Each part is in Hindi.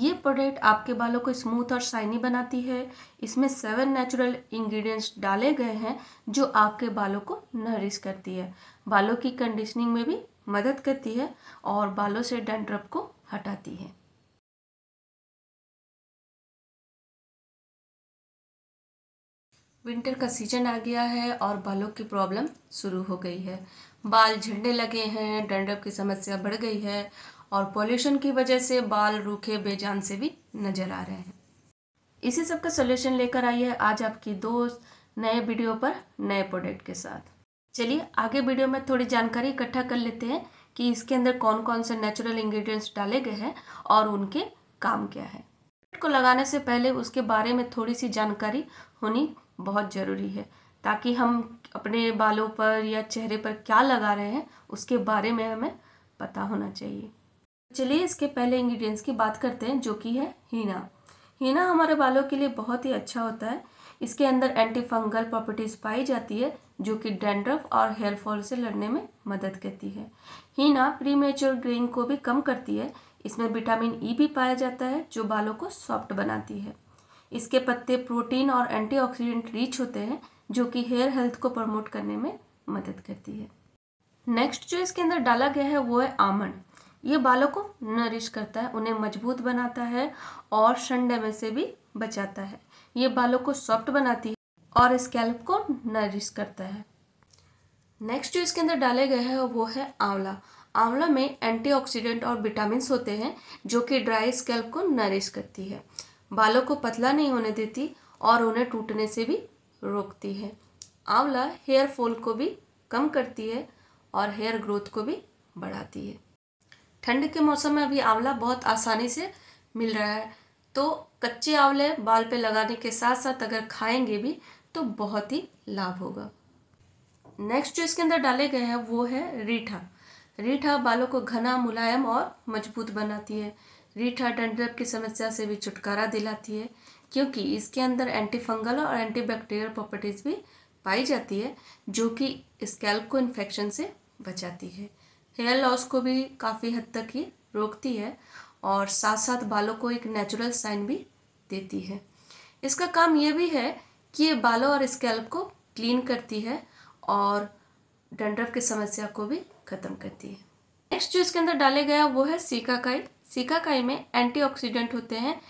ये प्रोडक्ट आपके बालों को स्मूथ और शाइनी बनाती है इसमें सेवन नेचुरल इंग्रेडिएंट्स डाले गए हैं जो आपके बालों को नरिश करती है बालों की कंडीशनिंग में भी मदद करती है और बालों से डेंड्रप को हटाती है विंटर का सीजन आ गया है और बालों की प्रॉब्लम शुरू हो गई है बाल झड़ने लगे हैं डंडप की समस्या बढ़ गई है और पॉल्यूशन की वजह से बाल रूखे बेजान से भी नज़र आ रहे हैं इसी सब का सोल्यूशन लेकर आई है आज आपकी दोस्त नए वीडियो पर नए प्रोडक्ट के साथ चलिए आगे वीडियो में थोड़ी जानकारी इकट्ठा कर लेते हैं कि इसके अंदर कौन कौन से नेचुरल इंग्रेडिएंट्स डाले गए हैं और उनके काम क्या है को लगाने से पहले उसके बारे में थोड़ी सी जानकारी होनी बहुत ज़रूरी है ताकि हम अपने बालों पर या चेहरे पर क्या लगा रहे हैं उसके बारे में हमें पता होना चाहिए चलिए इसके पहले इंग्रेडिएंट्स की बात करते हैं जो कि है हीना हीना हमारे बालों के लिए बहुत ही अच्छा होता है इसके अंदर एंटी फंगल प्रॉपर्टीज़ पाई जाती है जो कि डेंड्रफ और हेयर फॉल से लड़ने में मदद करती है हीना प्री मेच्योर ग्रेइंग को भी कम करती है इसमें विटामिन ई e भी पाया जाता है जो बालों को सॉफ्ट बनाती है इसके पत्ते प्रोटीन और एंटीऑक्सीडेंट रिच होते हैं जो कि हेयर हेल्थ को प्रमोट करने में मदद करती है नेक्स्ट जो इसके अंदर डाला गया है वो है आमंड ये बालों को नरिश करता है उन्हें मजबूत बनाता है और सन डैमेज से भी बचाता है ये बालों को सॉफ्ट बनाती है और स्कैल्प को नरिश करता है नेक्स्ट जो इसके अंदर डाले गए हैं वो है आंवला आंवला में एंटीऑक्सीडेंट और विटामिन होते हैं जो कि ड्राई स्कैल्प को नरिश करती है बालों को पतला नहीं होने देती और उन्हें टूटने से भी रोकती है आंवला हेयर फॉल को भी कम करती है और हेयर ग्रोथ को भी बढ़ाती है ठंड के मौसम में अभी आंवला बहुत आसानी से मिल रहा है तो कच्चे आंवले बाल पे लगाने के साथ साथ अगर खाएंगे भी तो बहुत ही लाभ होगा नेक्स्ट जो इसके अंदर डाले गए हैं वो है रीठा रीठा बालों को घना मुलायम और मजबूत बनाती है रीठा डंड्रप की समस्या से भी छुटकारा दिलाती है क्योंकि इसके अंदर एंटी फंगल और एंटी बैक्टीरियल प्रॉपर्टीज़ भी पाई जाती है जो कि स्कैल्प को इन्फेक्शन से बचाती है हेयर लॉस को भी काफ़ी हद तक ही रोकती है और साथ साथ बालों को एक नेचुरल साइन भी देती है इसका काम ये भी है कि ये बालों और स्कैल्प को क्लीन करती है और डंड्रफ की समस्या को भी ख़त्म करती है नेक्स्ट जो इसके अंदर डाले गया वो है सीकाकाई सीकाकाई में एंटीऑक्सीडेंट होते हैं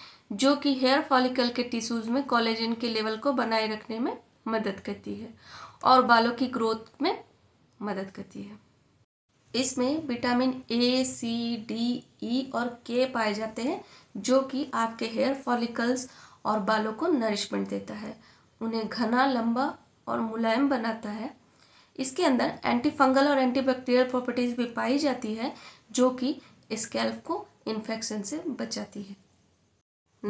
जो कि हेयर फॉलिकल के टिश्यूज़ में कॉलेजन के लेवल को बनाए रखने में मदद करती है और बालों की ग्रोथ में मदद करती है इसमें vitamin A C D E और के पाए जाते हैं जो कि आपके हेयर फॉलिकल्स और बालों को नरिशमेंट देता है उन्हें घना लंबा और मुलायम बनाता है इसके अंदर एंटी फंगल और एंटी बैक्टीरियल प्रॉपर्टीज़ भी पाई जाती है जो कि स्कैल्प को इन्फेक्शन से बचाती है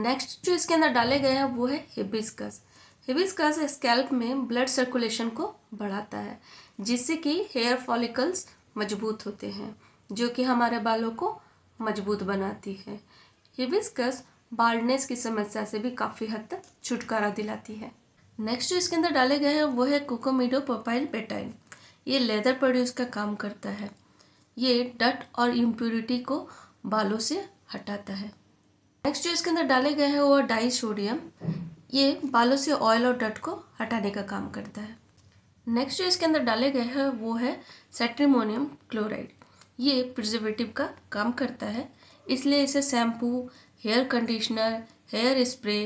नेक्स्ट जो इसके अंदर डाले गए हैं वो है हिबिस्कस हिबिस्कस स्कैल्प में ब्लड सर्कुलेशन को बढ़ाता है जिससे कि हेयर फॉलिकल्स मजबूत होते हैं जो कि हमारे बालों को मजबूत बनाती है हिबिस्कस बाल्डनेस की समस्या से भी काफ़ी हद तक छुटकारा दिलाती है नेक्स्ट जो इसके अंदर डाले गए हैं वो है कोकोमीडो पोपाइल पेटाइन ये लेदर प्रोड्यूस का काम करता है ये डट और इम्प्यूरिटी को बालों से हटाता है नेक्स्ट जो इसके अंदर डाले गए हैं वो डाई सोडियम ये बालों से ऑयल और डट को हटाने का काम करता है नेक्स्ट जो इसके अंदर डाले गए हैं वो है सेट्रीमोनियम क्लोराइड ये प्रिजर्वेटिव का काम करता है इसलिए इसे shampoo hair conditioner hair spray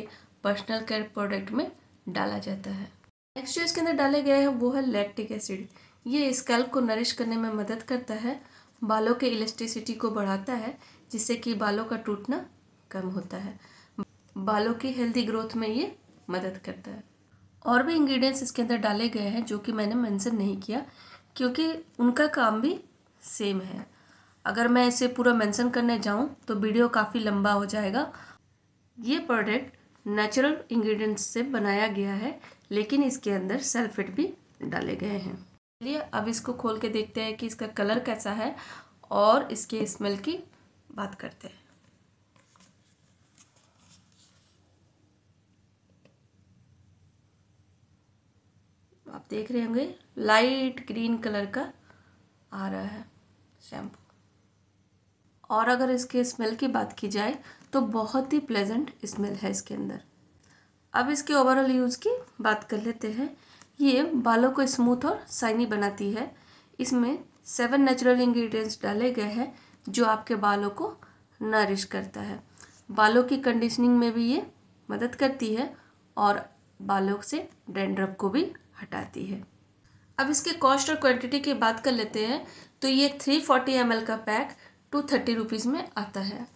personal care product में डाला जाता है नेक्स्ट जो इसके अंदर डाले गए हैं वो है लैक्टिक एसिड ये स्कैल्प को नरिश करने में मदद करता है बालों के इलेस्टिसिटी को बढ़ाता है जिससे कि बालों का टूटना कम होता है बालों की हेल्दी ग्रोथ में ये मदद करता है और भी इंग्रेडिएंट्स इसके अंदर डाले गए हैं जो कि मैंने मेंशन नहीं किया क्योंकि उनका काम भी सेम है अगर मैं इसे पूरा मेंशन करने जाऊं तो वीडियो काफ़ी लंबा हो जाएगा ये प्रोडक्ट नेचुरल इंग्रेडिएंट्स से बनाया गया है लेकिन इसके अंदर सल्फेट भी डाले गए हैं चलिए अब इसको खोल के देखते हैं कि इसका कलर कैसा है और इसके स्मेल की बात करते हैं आप देख रहे होंगे लाइट ग्रीन कलर का आ रहा है शैम्पू और अगर इसके स्मेल की बात की जाए तो बहुत ही प्लेजेंट स्मेल है इसके अंदर अब इसके ओवरऑल यूज़ की बात कर लेते हैं ये बालों को स्मूथ और शाइनी बनाती है इसमें सेवन नेचुरल इंग्रेडिएंट्स डाले गए हैं जो आपके बालों को नरिश करता है बालों की कंडीशनिंग में भी ये मदद करती है और बालों से डेंड्रप को भी हटाती है अब इसके कॉस्ट और क्वांटिटी की बात कर लेते हैं तो ये थ्री फोर्टी एम का पैक टू थर्टी रुपीज़ में आता है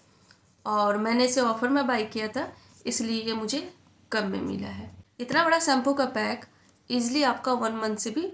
और मैंने इसे ऑफ़र में बाई किया था इसलिए ये मुझे कम में मिला है इतना बड़ा शैम्पू का पैक ईज़िली आपका वन मंथ से भी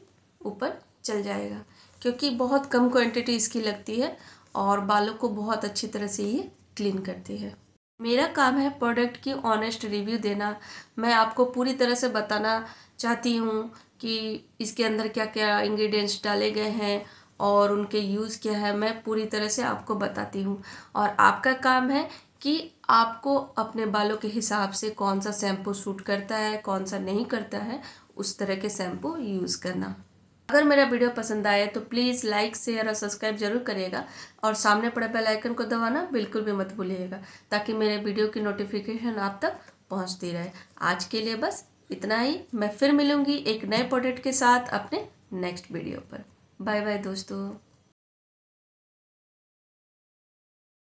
ऊपर चल जाएगा क्योंकि बहुत कम क्वांटिटी इसकी लगती है और बालों को बहुत अच्छी तरह से ये क्लीन करती है मेरा काम है प्रोडक्ट की ऑनेस्ट रिव्यू देना मैं आपको पूरी तरह से बताना चाहती हूँ कि इसके अंदर क्या क्या इंग्रेडिएंट्स डाले गए हैं और उनके यूज़ क्या है मैं पूरी तरह से आपको बताती हूँ और आपका काम है कि आपको अपने बालों के हिसाब से कौन सा शैम्पू सूट करता है कौन सा नहीं करता है उस तरह के शैम्पू यूज़ करना अगर मेरा वीडियो पसंद आए तो प्लीज़ लाइक शेयर और सब्सक्राइब जरूर करिएगा और सामने पड़े बेल आइकन को दबाना बिल्कुल भी मत भूलिएगा ताकि मेरे वीडियो की नोटिफिकेशन आप तक पहुंचती रहे आज के लिए बस इतना ही मैं फिर मिलूंगी एक नए प्रोडक्ट के साथ अपने नेक्स्ट वीडियो पर बाय बाय दोस्तों